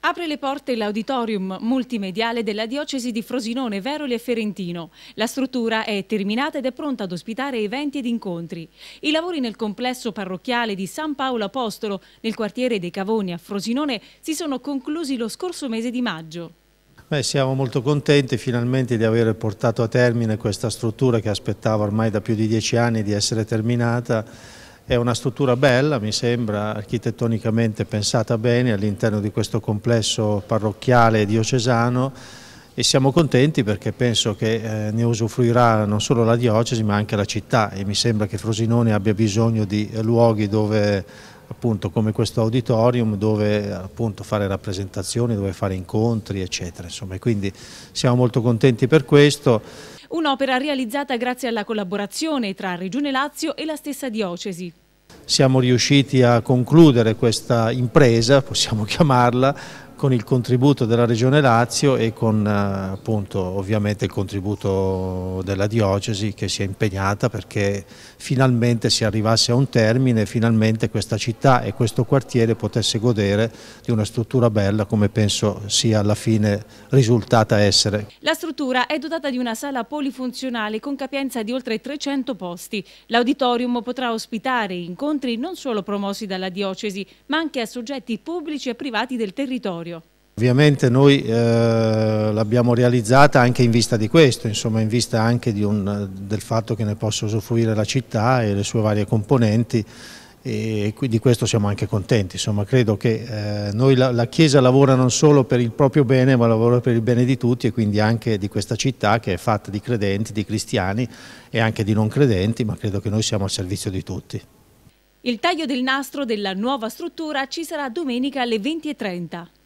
Apre le porte l'auditorium multimediale della diocesi di Frosinone, Veroli e Ferentino. La struttura è terminata ed è pronta ad ospitare eventi ed incontri. I lavori nel complesso parrocchiale di San Paolo Apostolo, nel quartiere dei Cavoni a Frosinone, si sono conclusi lo scorso mese di maggio. Beh, siamo molto contenti finalmente di aver portato a termine questa struttura che aspettava ormai da più di dieci anni di essere terminata è una struttura bella, mi sembra, architettonicamente pensata bene all'interno di questo complesso parrocchiale diocesano e siamo contenti perché penso che eh, ne usufruirà non solo la diocesi ma anche la città e mi sembra che Frosinone abbia bisogno di luoghi dove appunto come questo auditorium dove appunto fare rappresentazioni, dove fare incontri eccetera insomma e quindi siamo molto contenti per questo. Un'opera realizzata grazie alla collaborazione tra Regione Lazio e la stessa diocesi. Siamo riusciti a concludere questa impresa, possiamo chiamarla, con il contributo della Regione Lazio e con eh, appunto, ovviamente il contributo della Diocesi che si è impegnata perché finalmente si arrivasse a un termine e finalmente questa città e questo quartiere potesse godere di una struttura bella come penso sia alla fine risultata essere. La struttura è dotata di una sala polifunzionale con capienza di oltre 300 posti. L'auditorium potrà ospitare incontri non solo promossi dalla Diocesi ma anche a soggetti pubblici e privati del territorio Ovviamente noi eh, l'abbiamo realizzata anche in vista di questo, insomma in vista anche un, del fatto che ne possa usufruire la città e le sue varie componenti e di questo siamo anche contenti, insomma credo che eh, noi la, la, Chiesa lavora non solo per il proprio bene ma lavora per il bene di tutti e quindi anche di questa città che è fatta di credenti, di cristiani e anche di non credenti ma credo che noi siamo al servizio di tutti. Il taglio del nastro della nuova struttura ci sarà domenica alle 20.30.